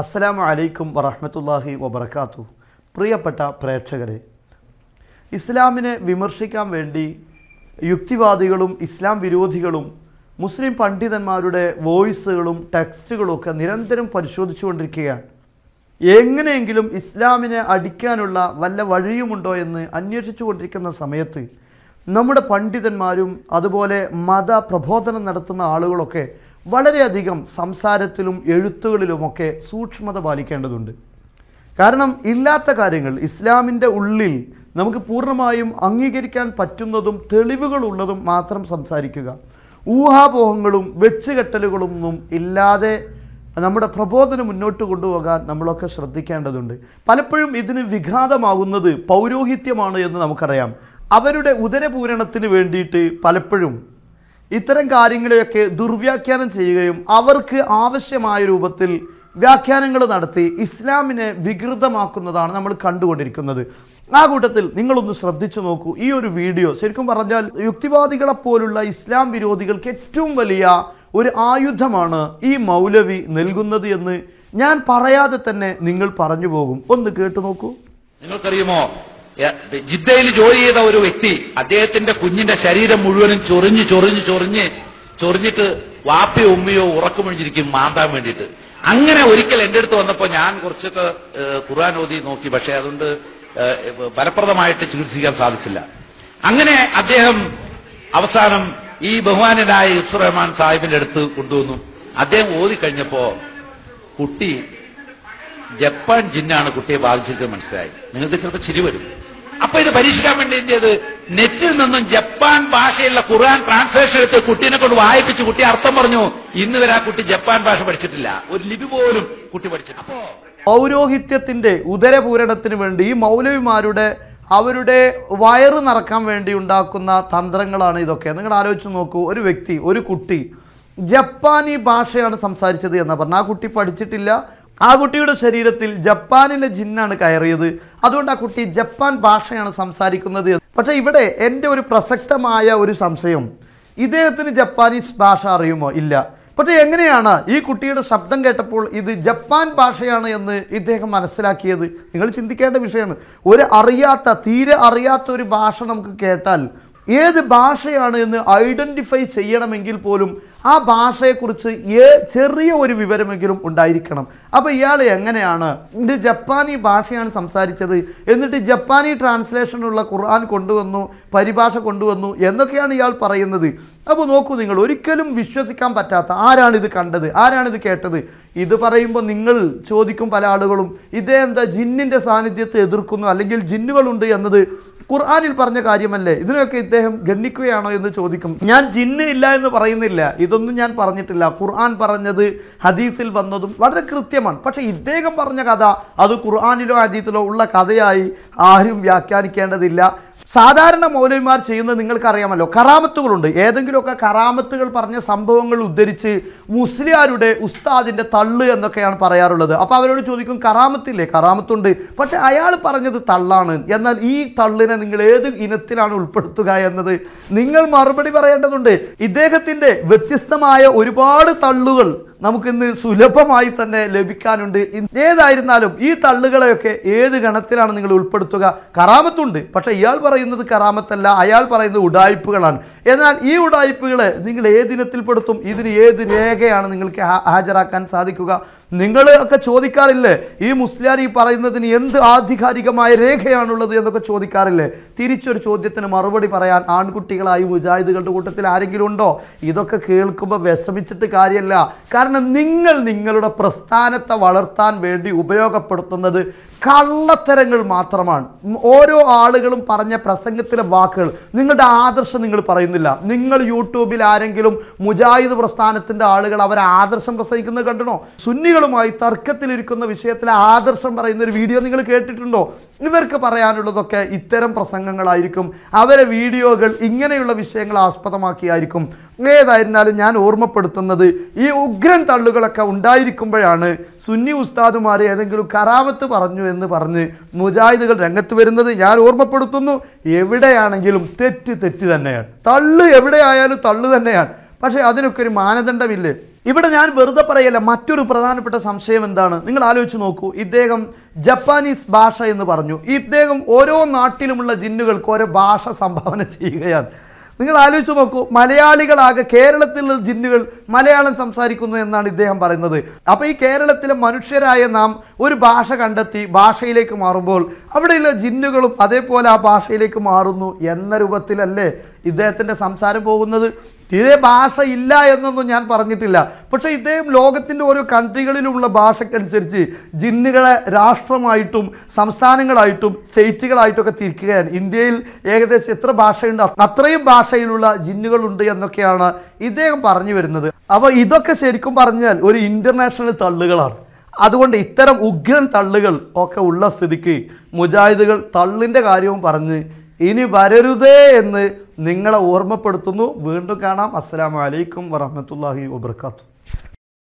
അസ്സലാമു അലൈക്കും വറഹമത്തല്ലാഹി വബർക്കാത്തു പ്രിയപ്പെട്ട പ്രേക്ഷകരെ ഇസ്ലാമിനെ വിമർശിക്കാൻ വേണ്ടി യുക്തിവാദികളും ഇസ്ലാം വിരോധികളും മുസ്ലിം പണ്ഡിതന്മാരുടെ വോയിസുകളും ഒക്കെ നിരന്തരം പരിശോധിച്ചുകൊണ്ടിരിക്കുകയാണ് എങ്ങനെയെങ്കിലും ഇസ്ലാമിനെ അടിക്കാനുള്ള വല്ല വഴിയുമുണ്ടോ എന്ന് അന്വേഷിച്ചു കൊണ്ടിരിക്കുന്ന സമയത്ത് നമ്മുടെ പണ്ഡിതന്മാരും അതുപോലെ മത പ്രബോധനം നടത്തുന്ന ആളുകളൊക്കെ വളരെയധികം സംസാരത്തിലും എഴുത്തുകളിലുമൊക്കെ സൂക്ഷ്മത പാലിക്കേണ്ടതുണ്ട് കാരണം ഇല്ലാത്ത കാര്യങ്ങൾ ഇസ്ലാമിൻ്റെ ഉള്ളിൽ നമുക്ക് പൂർണ്ണമായും അംഗീകരിക്കാൻ പറ്റുന്നതും തെളിവുകളുള്ളതും മാത്രം സംസാരിക്കുക ഊഹാപോഹങ്ങളും വെച്ചുകെട്ടലുകളൊന്നും ഇല്ലാതെ നമ്മുടെ പ്രബോധനം മുന്നോട്ട് കൊണ്ടുപോകാൻ നമ്മളൊക്കെ ശ്രദ്ധിക്കേണ്ടതുണ്ട് പലപ്പോഴും ഇതിന് വിഘാതമാകുന്നത് പൗരോഹിത്യമാണ് എന്ന് നമുക്കറിയാം അവരുടെ ഉദരപൂരണത്തിന് വേണ്ടിയിട്ട് പലപ്പോഴും ഇത്തരം കാര്യങ്ങളെയൊക്കെ ദുർവ്യാഖ്യാനം ചെയ്യുകയും അവർക്ക് ആവശ്യമായ രൂപത്തിൽ വ്യാഖ്യാനങ്ങൾ നടത്തി ഇസ്ലാമിനെ വികൃതമാക്കുന്നതാണ് നമ്മൾ കണ്ടുകൊണ്ടിരിക്കുന്നത് ആ കൂട്ടത്തിൽ നിങ്ങളൊന്ന് ശ്രദ്ധിച്ചു നോക്കൂ ഈ ഒരു വീഡിയോ ശരിക്കും പറഞ്ഞാൽ യുക്തിവാദികളെ പോലുള്ള ഇസ്ലാം വിരോധികൾക്ക് ഏറ്റവും വലിയ ഒരു ആയുധമാണ് ഈ മൗലവി നൽകുന്നത് എന്ന് ഞാൻ പറയാതെ തന്നെ നിങ്ങൾ പറഞ്ഞു പോകും ഒന്ന് കേട്ടു നോക്കൂ നിങ്ങൾക്കറിയുമോ ജിദ്ദയിൽ ജോലി ചെയ്ത ഒരു വ്യക്തി അദ്ദേഹത്തിന്റെ കുഞ്ഞിന്റെ ശരീരം മുഴുവനും ചൊറിഞ്ഞ് ചൊറിഞ്ഞ് ചൊറിഞ്ഞ് ചൊറിഞ്ഞിട്ട് വാപ്പയോ ഉമ്മയോ ഉറക്കമൊഴിഞ്ഞിരിക്കും മാന്താൻ വേണ്ടിയിട്ട് അങ്ങനെ ഒരിക്കൽ എന്റെ അടുത്ത് വന്നപ്പോൾ ഞാൻ കുറച്ചൊക്കെ ഖുർആൻ ഓതി നോക്കി പക്ഷെ അതുകൊണ്ട് ഫലപ്രദമായിട്ട് ചികിത്സിക്കാൻ സാധിച്ചില്ല അങ്ങനെ അദ്ദേഹം അവസാനം ഈ ബഹുമാനനായ യുസുർ റഹ്മാൻ സാഹിബിന്റെ അടുത്ത് കൊണ്ടുവന്നു അദ്ദേഹം ഓതി കഴിഞ്ഞപ്പോ കുട്ടി ജപ്പാൻ ജിന്നാണ് കുട്ടിയെ ബാധിച്ചിട്ട് മനസ്സിലായി നിങ്ങൾക്ക് ചിലപ്പോൾ ചിരി വരും അപ്പൊ ഇത് പരീക്ഷിക്കാൻ വേണ്ടി എന്ത് ചെയ്ത് നെറ്റിൽ നിന്നും ജപ്പാൻ ഭാഷയുള്ള ഖുർആൻ ട്രാൻസ്ലേഷൻ എടുത്ത് കുട്ടീനെ കൊണ്ട് വായിപ്പിച്ച് കുട്ടി അർത്ഥം പറഞ്ഞു ഇന്ന് വരെ ആ കുട്ടി ജപ്പാൻ ഭാഷ പഠിച്ചിട്ടില്ല ഒരു ലിപി പോലും കുട്ടി പഠിച്ചിട്ടില്ല അപ്പോ പൗരോഹിത്യത്തിന്റെ ഉദരപൂരണത്തിന് വേണ്ടി ഈ മൗലവിമാരുടെ അവരുടെ വയറ് നിറക്കാൻ വേണ്ടി ഉണ്ടാക്കുന്ന തന്ത്രങ്ങളാണ് ഇതൊക്കെ നിങ്ങൾ ആലോചിച്ച് നോക്കൂ ഒരു വ്യക്തി ഒരു കുട്ടി ജപ്പാനി ഭാഷയാണ് സംസാരിച്ചത് എന്ന് പറഞ്ഞാൽ ആ കുട്ടി പഠിച്ചിട്ടില്ല ആ കുട്ടിയുടെ ശരീരത്തിൽ ജപ്പാനിലെ ജിന്നാണ് കയറിയത് അതുകൊണ്ട് ആ കുട്ടി ജപ്പാൻ ഭാഷയാണ് സംസാരിക്കുന്നത് പക്ഷെ ഇവിടെ എൻ്റെ ഒരു പ്രസക്തമായ ഒരു സംശയം ഇദ്ദേഹത്തിന് ജപ്പാനീസ് ഭാഷ അറിയുമോ ഇല്ല പക്ഷെ എങ്ങനെയാണ് ഈ കുട്ടിയുടെ ശബ്ദം കേട്ടപ്പോൾ ഇത് ജപ്പാൻ ഭാഷയാണ് എന്ന് ഇദ്ദേഹം മനസ്സിലാക്കിയത് നിങ്ങൾ ചിന്തിക്കേണ്ട വിഷയമാണ് ഒരു അറിയാത്ത തീരെ അറിയാത്ത ഒരു ഭാഷ നമുക്ക് കേട്ടാൽ ഏത് ഭാഷയാണ് എന്ന് ഐഡൻറ്റിഫൈ ചെയ്യണമെങ്കിൽ പോലും ആ ഭാഷയെക്കുറിച്ച് ഏ ചെറിയ ഒരു വിവരമെങ്കിലും ഉണ്ടായിരിക്കണം അപ്പോൾ ഇയാൾ എങ്ങനെയാണ് ഇത് ജപ്പാനി ഭാഷയാണ് സംസാരിച്ചത് എന്നിട്ട് ജപ്പാനി ട്രാൻസ്ലേഷനുള്ള ഖുർആൻ കൊണ്ടുവന്നു പരിഭാഷ കൊണ്ടുവന്നു എന്നൊക്കെയാണ് ഇയാൾ പറയുന്നത് അപ്പോൾ നോക്കൂ നിങ്ങൾ ഒരിക്കലും വിശ്വസിക്കാൻ പറ്റാത്ത ആരാണിത് കണ്ടത് ആരാണിത് കേട്ടത് ഇത് പറയുമ്പോൾ നിങ്ങൾ ചോദിക്കും പല ആളുകളും ഇതേ എന്താ ജിന്നിൻ്റെ സാന്നിധ്യത്തെ എതിർക്കുന്നു അല്ലെങ്കിൽ ജിന്നുകളുണ്ട് എന്നത് ഖുർആാനിൽ പറഞ്ഞ കാര്യമല്ലേ ഇതിനൊക്കെ ഇദ്ദേഹം ഗണ്ണിക്കുകയാണോ എന്ന് ചോദിക്കും ഞാൻ ജിന്ന് ഇല്ല എന്ന് പറയുന്നില്ല ഇതൊന്നും ഞാൻ പറഞ്ഞിട്ടില്ല ഖുർആൻ പറഞ്ഞത് ഹദീസിൽ വന്നതും വളരെ കൃത്യമാണ് പക്ഷേ ഇദ്ദേഹം പറഞ്ഞ കഥ അത് ഖുർആാനിലോ ഹദീസിലോ ഉള്ള കഥയായി ആരും വ്യാഖ്യാനിക്കേണ്ടതില്ല സാധാരണ മൗലവിമാർ ചെയ്യുന്നത് നിങ്ങൾക്കറിയാമല്ലോ കറാമത്തുകളുണ്ട് ഏതെങ്കിലുമൊക്കെ കറാമത്തുകൾ പറഞ്ഞ സംഭവങ്ങൾ ഉദ്ധരിച്ച് മുസ്ലിയാരുടെ ഉസ്താദിൻ്റെ തള്ള് എന്നൊക്കെയാണ് പറയാറുള്ളത് അപ്പോൾ അവരോട് ചോദിക്കും കറാമത്തില്ലേ കറാമത്തുണ്ട് പക്ഷേ അയാൾ പറഞ്ഞത് തള്ളാണ് എന്നാൽ ഈ തള്ളിനെ നിങ്ങൾ ഏത് ഇനത്തിലാണ് ഉൾപ്പെടുത്തുക എന്നത് നിങ്ങൾ മറുപടി പറയേണ്ടതുണ്ട് ഇദ്ദേഹത്തിൻ്റെ വ്യത്യസ്തമായ ഒരുപാട് തള്ളുകൾ നമുക്കിന്ന് സുലഭമായി തന്നെ ലഭിക്കാനുണ്ട് ഏതായിരുന്നാലും ഈ തള്ളുകളെയൊക്കെ ഏത് ഗണത്തിലാണ് നിങ്ങൾ ഉൾപ്പെടുത്തുക കറാമത്തുണ്ട് പക്ഷേ ഇയാൾ പറയുന്നത് കറാമത്തല്ല അയാൾ പറയുന്നത് ഉടായ്പകളാണ് എന്നാൽ ഈ ഉടായ്പകളെ നിങ്ങൾ ഏതിനത്തിൽപ്പെടുത്തും ഇതിന് ഏത് രേഖയാണ് നിങ്ങൾക്ക് ഹാജരാക്കാൻ സാധിക്കുക നിങ്ങൾ ഒക്കെ ചോദിക്കാറില്ലേ ഈ മുസ്ലിയാർ ഈ പറയുന്നതിന് എന്ത് ആധികാരികമായ രേഖയാണുള്ളത് എന്നൊക്കെ ചോദിക്കാറില്ലേ തിരിച്ചൊരു ചോദ്യത്തിന് മറുപടി പറയാൻ ആൺകുട്ടികളായി മുജാഹിദുകളുടെ കൂട്ടത്തിൽ ആരെങ്കിലും ഉണ്ടോ ഇതൊക്കെ കേൾക്കുമ്പോൾ വിഷമിച്ചിട്ട് കാര്യമല്ല കാരണം കാരണം നിങ്ങൾ നിങ്ങളുടെ പ്രസ്ഥാനത്തെ വളർത്താൻ വേണ്ടി ഉപയോഗപ്പെടുത്തുന്നത് കള്ളത്തരങ്ങൾ മാത്രമാണ് ഓരോ ആളുകളും പറഞ്ഞ പ്രസംഗത്തിലെ വാക്കുകൾ നിങ്ങളുടെ ആദർശം നിങ്ങൾ പറയുന്നില്ല നിങ്ങൾ യൂട്യൂബിൽ ആരെങ്കിലും മുജാഹിദ് പ്രസ്ഥാനത്തിൻ്റെ ആളുകൾ അവർ ആദർശം പ്രസംഗിക്കുന്നത് കണ്ടണോ സുന്നികളുമായി തർക്കത്തിലിരിക്കുന്ന വിഷയത്തിലെ ആദർശം പറയുന്ന ഒരു വീഡിയോ നിങ്ങൾ കേട്ടിട്ടുണ്ടോ ഇവർക്ക് പറയാനുള്ളതൊക്കെ ഇത്തരം പ്രസംഗങ്ങളായിരിക്കും അവരെ വീഡിയോകൾ ഇങ്ങനെയുള്ള വിഷയങ്ങൾ ആസ്പദമാക്കിയായിരിക്കും ഏതായിരുന്നാലും ഞാൻ ഓർമ്മപ്പെടുത്തുന്നത് ഈ ഉഗ്രൻ തള്ളുകളൊക്കെ ഉണ്ടായിരിക്കുമ്പോഴാണ് സുന്നി ഉസ്താദുമാർ ഏതെങ്കിലും കറാമത്ത് പറഞ്ഞു എന്ന് പറഞ്ഞ് മുജാഹിദുകൾ രംഗത്ത് വരുന്നത് ഞാൻ ഓർമ്മപ്പെടുത്തുന്നു എവിടെയാണെങ്കിലും തെറ്റ് തെറ്റ് തന്നെയാണ് തള്ളു എവിടെയായാലും തള്ളു തന്നെയാണ് പക്ഷേ അതിനൊക്കെ ഒരു മാനദണ്ഡമില്ലേ ഇവിടെ ഞാൻ വെറുതെ പറയല്ല മറ്റൊരു പ്രധാനപ്പെട്ട സംശയം എന്താണ് നിങ്ങൾ ആലോചിച്ച് നോക്കൂ ഇദ്ദേഹം ജപ്പാനീസ് ഭാഷ എന്ന് പറഞ്ഞു ഇദ്ദേഹം ഓരോ നാട്ടിലുമുള്ള ജിന്നുകൾക്ക് ഓരോ ഭാഷ സംഭാവന ചെയ്യുകയാണ് നിങ്ങൾ ആലോചിച്ച് നോക്കൂ മലയാളികളാകെ കേരളത്തിലുള്ള ജിന്നുകൾ മലയാളം സംസാരിക്കുന്നു എന്നാണ് ഇദ്ദേഹം പറയുന്നത് അപ്പോൾ ഈ കേരളത്തിലെ മനുഷ്യരായ നാം ഒരു ഭാഷ കണ്ടെത്തി ഭാഷയിലേക്ക് മാറുമ്പോൾ അവിടെയുള്ള ജിന്നുകളും അതേപോലെ ആ ഭാഷയിലേക്ക് മാറുന്നു എന്ന രൂപത്തിലല്ലേ ഇദ്ദേഹത്തിൻ്റെ സംസാരം പോകുന്നത് തീരെ ഇല്ല എന്നൊന്നും ഞാൻ പറഞ്ഞിട്ടില്ല പക്ഷേ ഇദ്ദേഹം ലോകത്തിൻ്റെ ഓരോ കൺട്രികളിലുമുള്ള ഭാഷയ്ക്കനുസരിച്ച് ജിന്നുകളെ രാഷ്ട്രമായിട്ടും സംസ്ഥാനങ്ങളായിട്ടും സ്റ്റേറ്റുകളായിട്ടൊക്കെ തിരിക്കുകയാണ് ഇന്ത്യയിൽ ഏകദേശം എത്ര ഭാഷയുണ്ട് അത്രയും ഭാഷയിലുള്ള ജിന്നുകളുണ്ട് എന്നൊക്കെയാണ് ഇദ്ദേഹം പറഞ്ഞു വരുന്നത് അപ്പോൾ ഇതൊക്കെ ശരിക്കും പറഞ്ഞാൽ ഒരു ഇൻ്റർനാഷണൽ തള്ളുകളാണ് അതുകൊണ്ട് ഇത്തരം ഉഗ്രൻ തള്ളുകൾ ഒക്കെ ഉള്ള സ്ഥിതിക്ക് മുജാഹിദുകൾ തള്ളിൻ്റെ കാര്യവും പറഞ്ഞ് ഇനി വരരുതേ എന്ന് നിങ്ങളെ ഓർമ്മപ്പെടുത്തുന്നു വീണ്ടും കാണാം അസ്സാം വലൈക്കും വറഹമത്തല്ലാഹി വബർക്കാത്തു